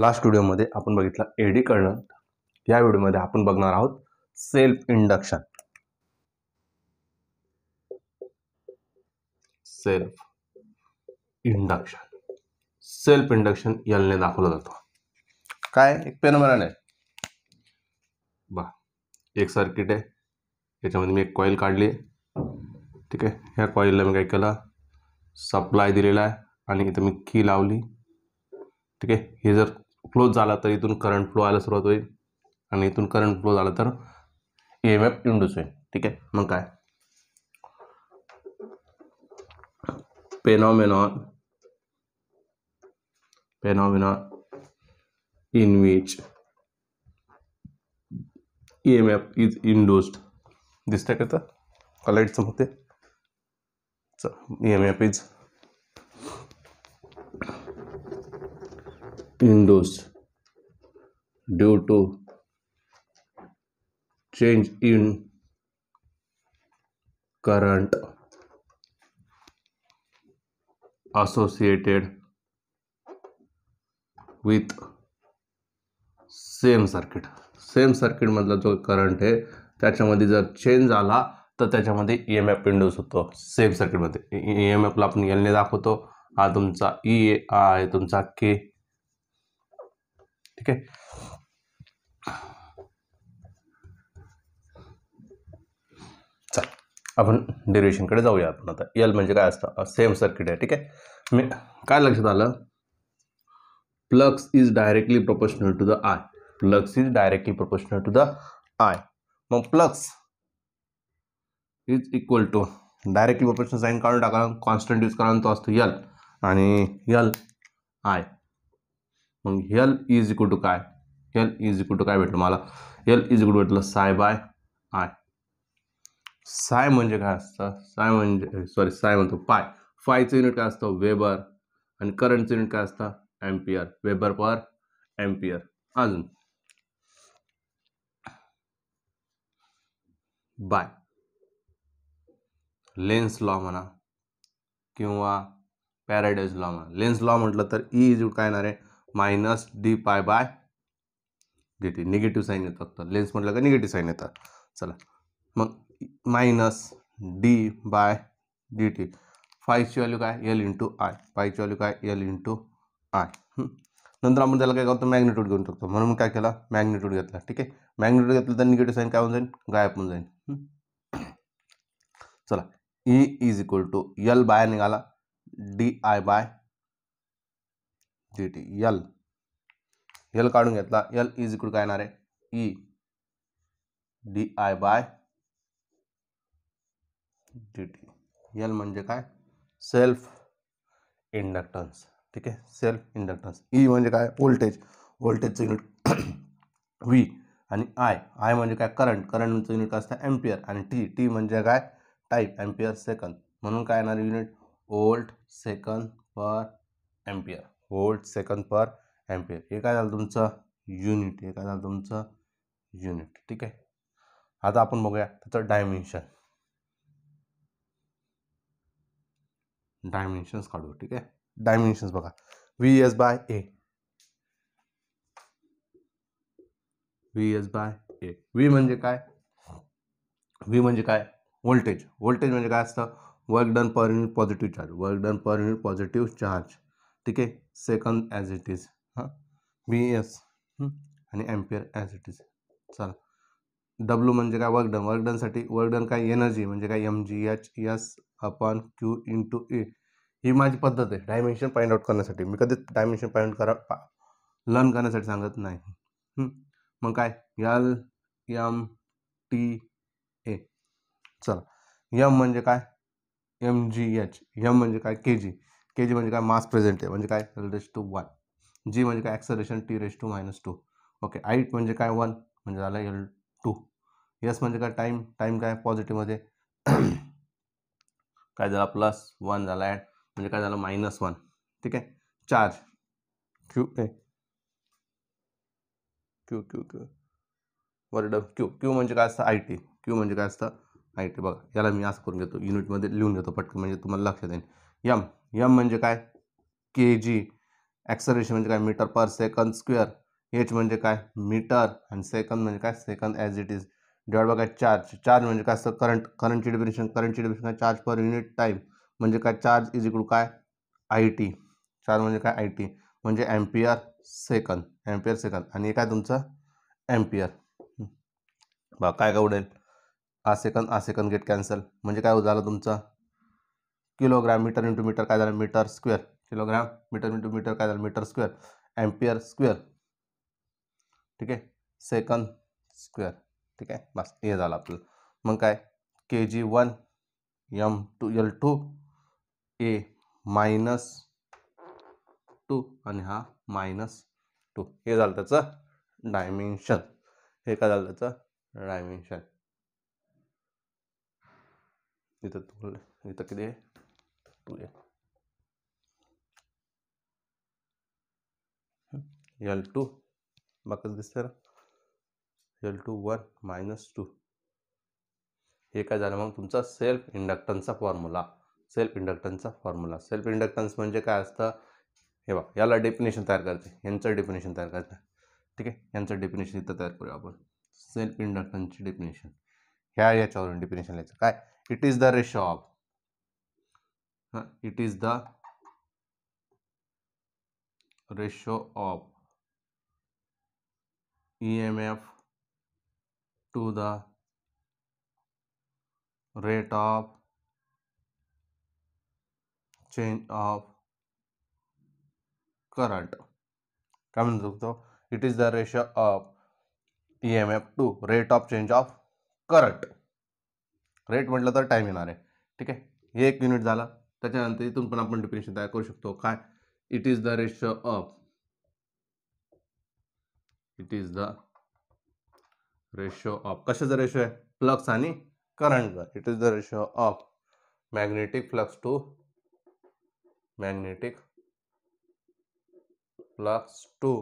last व्हिडिओमध्ये आपण बघितला एडी करंट या व्हिडिओमध्ये आपण बघणार आहोत self induction self induction self induction यालने दाखवला जातो काय एक पेनमरण आहे बा एक सर्किट आहे याच्यामध्ये मी एक कॉईल काढली आहे ठीक आहे ह्या कॉईलला मी काय केलं सप्लाय दिलेला आहे आणि इथं मी की लावली ठीक आहे हे जर क्लोज झाला तर इथून करंट फ्लो व्हायला सुरुवात होईल आणि इथून करंट फ्लो झाला तर ई एम एफ इंडूस होईल ठीक आहे मग काय phenomenon phenomenon in which M F F इंडूस्ड दिसतंय का तर कलाईट चमकते E M F is windows due to change in current associated with same circuit same circuit मधला मतलब जो करंट आहे त्याच्यामध्ये जर चेंज झाला तर त्याच्यामध्ये ई एम एफ विंडोज होतो सेम सर्किटमध्ये ई एम एफला आपण एलने दाखवतो हा तुमचा ई e ए हा आहे तुमचा के ठीक आहे चल आपण डेरिवेशनकडे जाऊया आपण आता यल म्हणजे काय असतं सेम सर्किट आहे ठीक आहे मी काय लक्षात आलं flux is directly proportional to the I flux is directly proportional to the I मग flux is equal to directly proportional sign काढून टाका कॉन्स्टंट यूज करा तो असतो यल आणि यल आय मग एल इज इक्वल टू काय हेल इज इक्वल टू काय भेटलं मला एल इज इक्वल भेटलं साय बाय आय साय म्हणजे काय असतं साय म्हणजे सॉरी साय म्हणतो पाय फायचं युनिट काय असतं वेबर आणि करंटचं युनिट काय असतं एम्पियर वेबर पर एम्पियर अजून बाय लेन्स लॉ म्हणा किंवा पॅराडाईज लॉ म्हणा लेन्स लॉ म्हटलं तर ई e इज काय येणार आहे minus D phi by D T negative sign येतात तर लेन्स म्हटलं का निगेटिव्ह साईन येतात चला मग minus D by D T फायची व्हॅल्यू काय एल इंटू आय फायची व्हॅल्यू काय एल इंटू आय नंतर आपण त्याला काय करतो मॅग्नेट्यूड घेऊन टाकतो म्हणून काय केला मॅग्नेट्यूड घेतला ठीक आहे मॅग्नेट्यूड घेतलं तर निगेटिव्ह साईन काय होऊन जाईल गायब होऊन जाईल चला E is equal to L by निघाला D I by G T L L का यल इज इकड़ का येणार E D I by D T L मे का सेल्फ इंडक्टन्स ठीक है सेल्फ इंडक्टन्स ई मे का वोल्टेज वोल्टेज युनिट वी आणि आय आय म्हणजे काय करंट करंटचं युनिट असतं एम्पियर टी टी मे का टाइप एम्पियर सेकंद मनु का unit volt volt second per ampere volt second per ampere हे काय झालं तुमचं युनिट हे काय झालं तुमचं युनिट ठीक आहे आता आपण बघूया त्याचं डायमेन्शन डायमेन्शन्स काढू ठीक आहे डायमेन्शन्स बघा V S by A V S by A V म्हणजे काय व्ही म्हणजे काय व्होल्टेज व्होल्टेज म्हणजे काय असतं work done per unit positive charge work done per unit positive charge ठीक आहे सेकंद ॲज इट इज हां बी एस आणि एम्पियर ॲज इट इज चला डब्ल्यू म्हणजे काय work done work work done काय एनर्जी म्हणजे काय M G H S upon Q to A ही माझी पद्धत आहे डायमेन्शन फाइंड आउट करण्यासाठी मी कधीच डायमेन्शन फाइंड आउट करा लर्न करण्यासाठी सांगत नाही मग काय यल एम टी ए चला यम म्हणजे काय एम जी एच यम म्हणजे काय के जी के जी म्हणजे काय मास प्रेझेंट आहे म्हणजे काय रेश टू वन जी म्हणजे काय acceleration T raise to minus two okay आईट म्हणजे काय वन म्हणजे झालं एल टू यस म्हणजे काय टाईम टाईम काय पॉझिटिव्हमध्ये काय झालं प्लस वन झाला ॲड म्हणजे काय झालं मायनस वन ठीक आहे charge Q A Q Q Q word Q Q म्हणजे काय असतं आय टी क्यू म्हणजे काय असतं आय टी बघा याला मी असं करून घेतो युनिटमध्ये लिहून घेतो पटकन म्हणजे तुम्हाला लक्षात येईल यम यम म्हणजे काय के जी ॲक्सरेशन म्हणजे काय metre per second square H म्हणजे काय मीटर आणि सेकंद म्हणजे काय second as it is divide by काय चार्ज चार्ज म्हणजे काय असतं करंट करंटची डिफिनेशन करंटची डिफिनेशन काय चार्ज पर युनिट टाईम म्हणजे काय चार्ज इज इक्वल काय आय टी चार्ज म्हणजे काय आय टी म्हणजे एम्पियर सेकंद एम्पियर सेकंद आणि हे काय तुमचं एम्पियर बा काय काय उडेल आ सेकंद आ सेकंद गेट कॅन्सल म्हणजे काय झालं तुमचं किलोग्राम मीटर इंटू मीटर काय झालं metre square kilogram metre into metre काय झालं मीटर स्क्वेअर एम्पियर स्क्वेअर ठीक आहे सेकंद स्क्वेअर ठीक आहे बस हे झालं आपलं मग काय K G one M two L two A minus two आणि हा मायनस टू हे झालं त्याचं डायमेन्शन हे काय झालं त्याचं डायमेन्शन इथं इथं किती आहे टू एल टू बकस दिसतं L two one minus two ये क्या झालं मग तुमचा सेल्फ का फॉर्म्युला सेल्फ का फॉर्मुला सेल्फ इंडक्टन्स म्हणजे का असतं डेफिनेशन तैयार करते हैं डेफिनेशन तैयार करते ठीक है यांचं डेफिनेशन इतना तैयार करू अपन सेल्फ इंडक्टन्सची डेफिनेशन हाँ ये डेफिनेशन लिया it is the ratio of it is the ratio of EMF to the rate of change of current का मैं सकते it is the ratio of E M F to rate of change of current rate मटल तो time e मतलब तो ठीक है ये एक यूनिट जाला त्याच्यानंतर इथून पण आपण डिफिनेशन तयार करू शकतो काय it is the ratio of it is the ratio of कशाचा रेशो आहे फ्लक्स आणि करंटचा it is the ratio of magnetic flux to magnetic flux to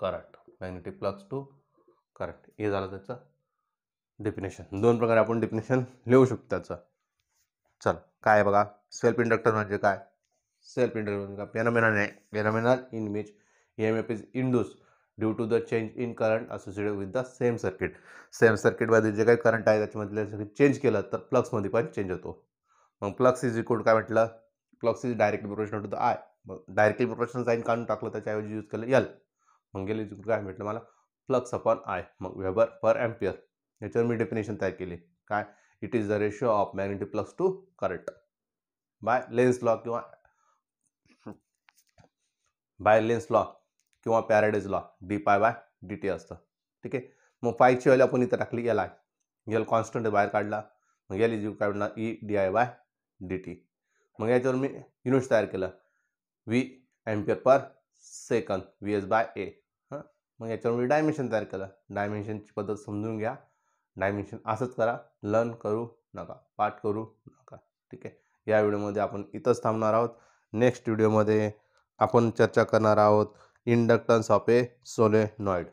current magnetic flux to current हे झालं त्याचं डेफिनेशन दोन प्रकारे आपण डेफिनेशन लिहू शकतो त्याचं चल काय बघा सेल्फ इंडक्टर म्हणजे काय सेल्फ इंडक्टर म्हणजे काय पेनोमेनॉन आहे in which M F is induce due to the change in current associated with the same circuit same सर्किटमध्ये जे काही करंट आहे त्याच्यामधले चेंज केलं तर प्लक्समध्ये पण चेंज होतो मग प्लक्स इज इक्वल काय म्हटलं flux is directly proportional to the I मग डायरेक्टली प्रोपोर्शनल साईन काढून टाकलं त्याच्याऐवजी यूज केलं एल मग एल इज इक्वल काय म्हटलं मला प्लक्स अपॉन आय मग वेबर पर ॲम्पियर याच्यावर मी डेफिनेशन तयार केली काय it is the ratio of flux to current by Lenz law किंवा बाय लेन्स लॉ किंवा Faraday's law d phi by D t असतं ठीक आहे मग पायची व्हॅल्यू आपण इथं टाकली एल आय एल कॉन्स्टंट बाहेर काढला मग एल इज काढला E D I by D t मग याच्यावर मी युनिट्स तयार केलं V ampere per second V S by A हां मग याच्यावर मी डायमेन्शन तयार केलं डायमेन्शनची पद्धत समजून घ्या डायमेन्शन असंच करा लर्न करू नका पाठ करू नका ठीक आहे या व्हिडिओमध्ये आपण इथंच थांबणार आहोत नेक्स्ट व्हिडिओमध्ये आपण चर्चा करणार आहोत इंडक्टन्स ऑफ ए सोलेनॉइड